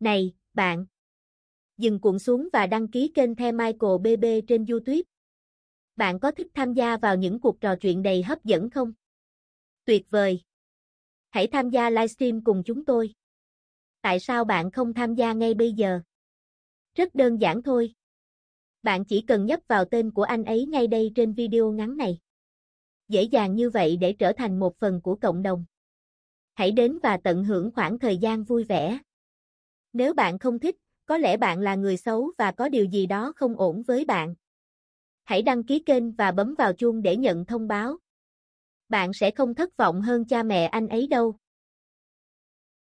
Này, bạn! Dừng cuộn xuống và đăng ký kênh The Michael BB trên YouTube. Bạn có thích tham gia vào những cuộc trò chuyện đầy hấp dẫn không? Tuyệt vời! Hãy tham gia livestream cùng chúng tôi. Tại sao bạn không tham gia ngay bây giờ? Rất đơn giản thôi. Bạn chỉ cần nhấp vào tên của anh ấy ngay đây trên video ngắn này. Dễ dàng như vậy để trở thành một phần của cộng đồng. Hãy đến và tận hưởng khoảng thời gian vui vẻ. Nếu bạn không thích, có lẽ bạn là người xấu và có điều gì đó không ổn với bạn. Hãy đăng ký kênh và bấm vào chuông để nhận thông báo. Bạn sẽ không thất vọng hơn cha mẹ anh ấy đâu.